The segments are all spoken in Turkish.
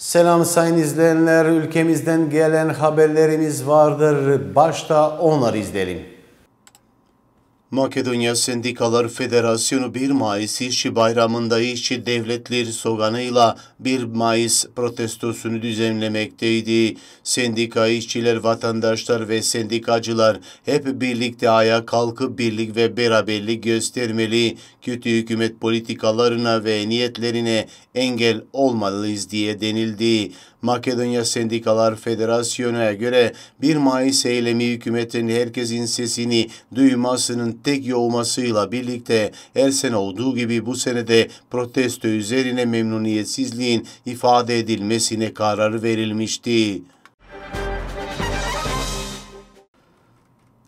Selam sayın izleyenler. Ülkemizden gelen haberlerimiz vardır. Başta onları izleyelim. Makedonya Sendikalar Federasyonu 1 Mayıs İşçi Bayramı'nda işçi devletleri sloganıyla 1 Mayıs protestosunu düzenlemekteydi. Sendika işçiler, vatandaşlar ve sendikacılar hep birlikte ayağa kalkıp birlik ve beraberlik göstermeli, kötü hükümet politikalarına ve niyetlerine engel olmalıyız diye denildi. Makedonya Sendikalar Federasyonu'na göre 1 Mayıs eylemi hükümetin herkesin sesini duymasının tek yoğmasıyla birlikte her sene olduğu gibi bu senede protesto üzerine memnuniyetsizliğin ifade edilmesine karar verilmişti.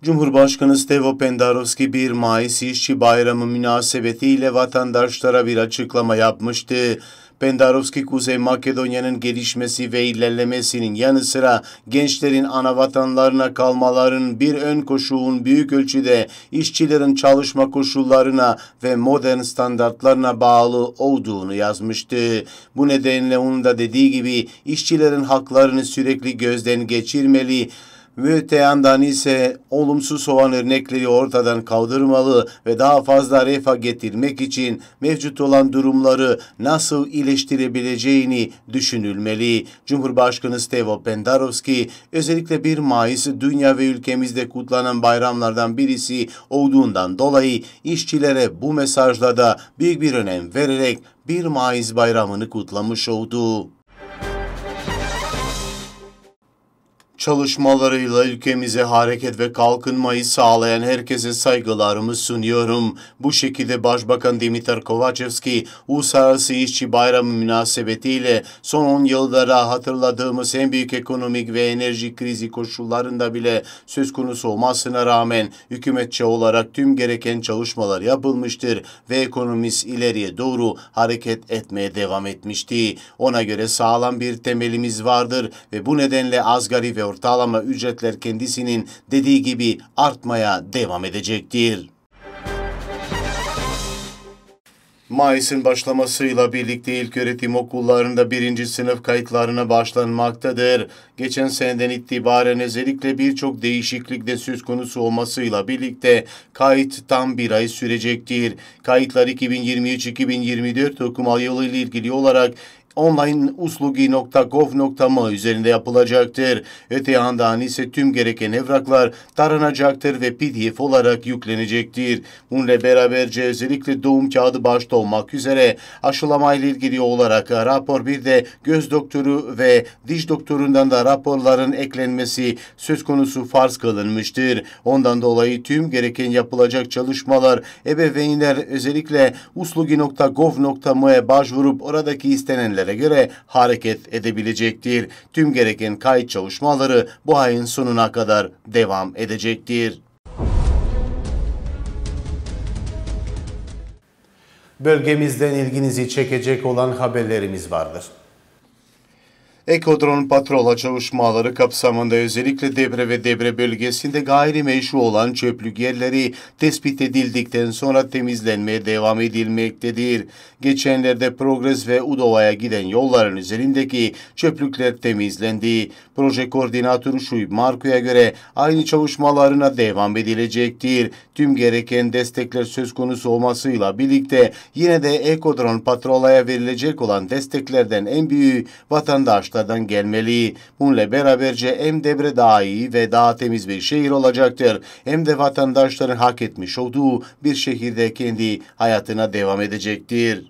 Cumhurbaşkanı Stevo Pendarovski 1 Mayıs İşçi Bayramı münasebetiyle vatandaşlara bir açıklama yapmıştı. Pendarovski Kuzey Makedonya'nın gelişmesi ve ilerlemesinin yanı sıra gençlerin anavatanlarına kalmaların bir ön koşuğun büyük ölçüde işçilerin çalışma koşullarına ve modern standartlarına bağlı olduğunu yazmıştı. Bu nedenle onun da dediği gibi işçilerin haklarını sürekli gözden geçirmeli, Öte yandan ise olumsuz olan örnekleri ortadan kaldırmalı ve daha fazla refah getirmek için mevcut olan durumları nasıl iyileştirebileceğini düşünülmeli. Cumhurbaşkanı Stevo Pendarovski özellikle 1 Mayıs dünya ve ülkemizde kutlanan bayramlardan birisi olduğundan dolayı işçilere bu mesajla da büyük bir önem vererek 1 Mayıs bayramını kutlamış oldu. Çalışmalarıyla ülkemize hareket ve kalkınmayı sağlayan herkese saygılarımı sunuyorum. Bu şekilde Başbakan Dimitar Kovacevski, Uluslararası İşçi Bayramı münasebetiyle son 10 yıllara hatırladığımız en büyük ekonomik ve enerji krizi koşullarında bile söz konusu olmasına rağmen hükümetçe olarak tüm gereken çalışmalar yapılmıştır ve ekonomimiz ileriye doğru hareket etmeye devam etmişti. Ona göre sağlam bir temelimiz vardır ve bu nedenle azgari ve ortalama ücretler kendisinin dediği gibi artmaya devam edecektir. Mayıs'ın başlamasıyla birlikte ilk öğretim okullarında birinci sınıf kayıtlarına başlanmaktadır. Geçen seneden itibaren özellikle birçok değişiklik de söz konusu olmasıyla birlikte kayıt tam bir ay sürecektir. Kayıtlar 2023-2024 okuma yılı ile ilgili olarak onlineuslugi.gov.ma üzerinde yapılacaktır. Öte yandan ise tüm gereken evraklar taranacaktır ve pdf olarak yüklenecektir. Bununla beraberce özellikle doğum kağıdı başta olmak üzere aşılama ile ilgili olarak rapor bir de göz doktoru ve diş doktorundan da raporların eklenmesi söz konusu farz kılınmıştır. Ondan dolayı tüm gereken yapılacak çalışmalar ebeveynler özellikle uslugi.gov.ma'ya başvurup oradaki istenenler maddelere göre hareket edebilecektir. Tüm gereken kayıt çalışmaları bu ayın sonuna kadar devam edecektir. Bölgemizden ilginizi çekecek olan haberlerimiz vardır. Ekodron patrola çalışmaları kapsamında özellikle Debre ve Debre bölgesinde gayrimeşru olan çöplük yerleri tespit edildikten sonra temizlenmeye devam edilmektedir. Geçenlerde Progres ve Udova'ya giden yolların üzerindeki çöplükler temizlendi. Proje koordinatörü Şuyb Markoya göre aynı çalışmalarına devam edilecektir. Tüm gereken destekler söz konusu olmasıyla birlikte yine de Ekodron Patrola'ya verilecek olan desteklerden en büyüğü vatandaşlardan gelmeli. Bununla beraberce hem Debre daha iyi ve daha temiz bir şehir olacaktır hem de vatandaşların hak etmiş olduğu bir şehirde kendi hayatına devam edecektir.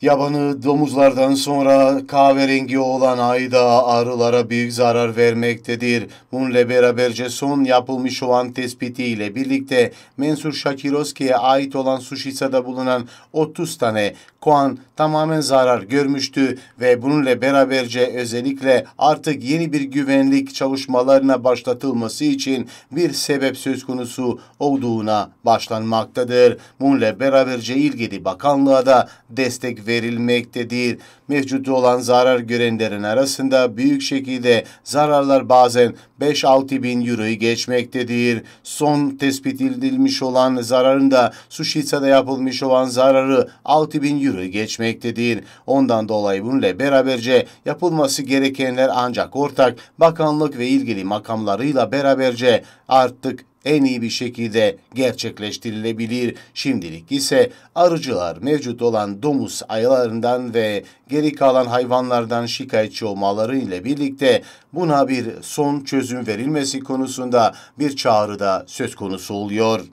Yabanı domuzlardan sonra kahverengi olan ayda arılara büyük zarar vermektedir. Bununla beraberce son yapılmış olan tespitiyle birlikte Mensur Şakiroski'ye ait olan Suşisa'da bulunan 30 tane koan tamamen zarar görmüştü ve bununla beraberce özellikle artık yeni bir güvenlik çalışmalarına başlatılması için bir sebep söz konusu olduğuna başlanmaktadır. Bununla beraberce ilgili bakanlığa da destek verilmiştir verilmektedir mevcut olan zarar görenlerin arasında büyük şekilde zararlar bazen 5-6 bin euroyu geçmektedir. Son tespit edilmiş olan zararın da Sushitsa'da yapılmış olan zararı 6 bin euro geçmektedir. Ondan dolayı bununla beraberce yapılması gerekenler ancak ortak bakanlık ve ilgili makamlarıyla beraberce artık en iyi bir şekilde gerçekleştirilebilir. Şimdilik ise arıcılar mevcut olan domuz ayılarından ve ge elleri kalan hayvanlardan şikayetçi olmaları ile birlikte buna bir son çözüm verilmesi konusunda bir çağrıda söz konusu oluyor.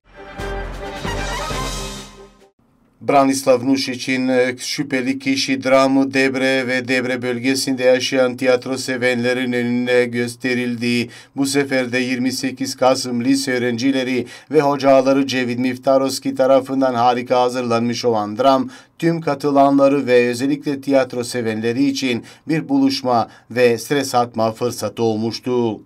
Branislav Nuşiç'in e, şüpheli kişi dramı Debre ve Debre bölgesinde yaşayan tiyatro sevenlerin önüne gösterildi. Bu sefer de 28 Kasım lise öğrencileri ve hocaları Cevit Miftaroski tarafından harika hazırlanmış olan dram tüm katılanları ve özellikle tiyatro sevenleri için bir buluşma ve stres atma fırsatı olmuştu.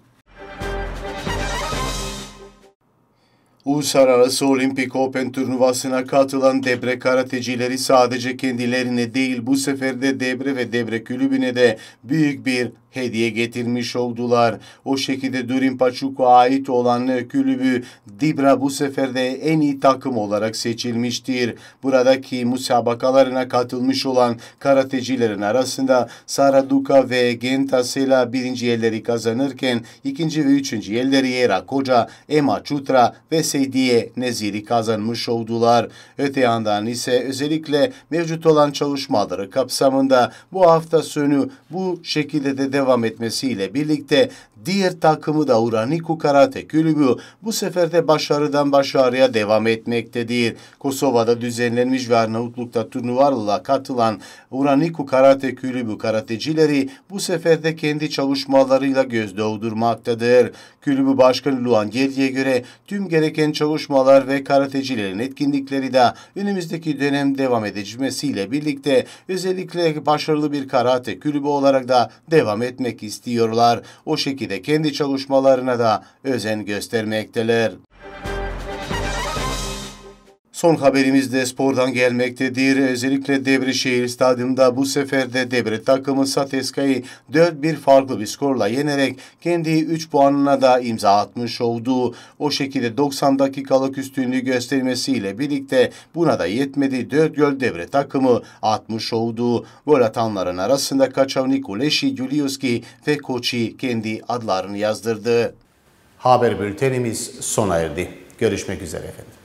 Uluslararası Olimpik Open turnuvasına katılan Debre karatecileri sadece kendilerine değil bu sefer de Debre ve Debre kulübüne de büyük bir hediye getirmiş oldular. O şekilde Durin Paçuk'a ait olan kulübü Dibra bu sefer de en iyi takım olarak seçilmiştir. Buradaki müsabakalarına katılmış olan karatecilerin arasında Sara Duka ve Gentasela birinci yerleri kazanırken ikinci ve üçüncü yerleri Yera Koca, Emma Çutra ve Seydiye Neziri kazanmış oldular. Öte yandan ise özellikle mevcut olan çalışmaları kapsamında bu hafta sonu bu şekilde de devam devam etmesiyle birlikte Diğer takımı da Uraniku Karate Kulübü bu sefer de başarıdan başarıya devam etmektedir. Kosova'da düzenlenmiş ve Arnavutluk'ta turnuvarla katılan Uraniku Karate Kulübü karatecileri bu sefer de kendi çalışmalarıyla göz doldurmaktadır. Kulübü Başkanı Luan Gedi'ye göre tüm gereken çalışmalar ve karatecilerin etkinlikleri de önümüzdeki dönem devam edilmesiyle birlikte özellikle başarılı bir karate kulübü olarak da devam etmek istiyorlar. O şekilde de kendi çalışmalarına da özen göstermekteler. Son haberimiz de spordan gelmektedir. Özellikle Debrişehir Stadyum'da bu sefer de Debre takımı Sateska'yı 4-1 farklı bir skorla yenerek kendi 3 puanına da imza atmış oldu. O şekilde 90 dakikalık üstünlüğü göstermesiyle birlikte buna da yetmedi 4 gol Debre takımı atmış oldu. Gol atanların arasında kaçan Uleşi, Juliuski ve Koçi kendi adlarını yazdırdı. Haber bültenimiz sona erdi. Görüşmek üzere efendim.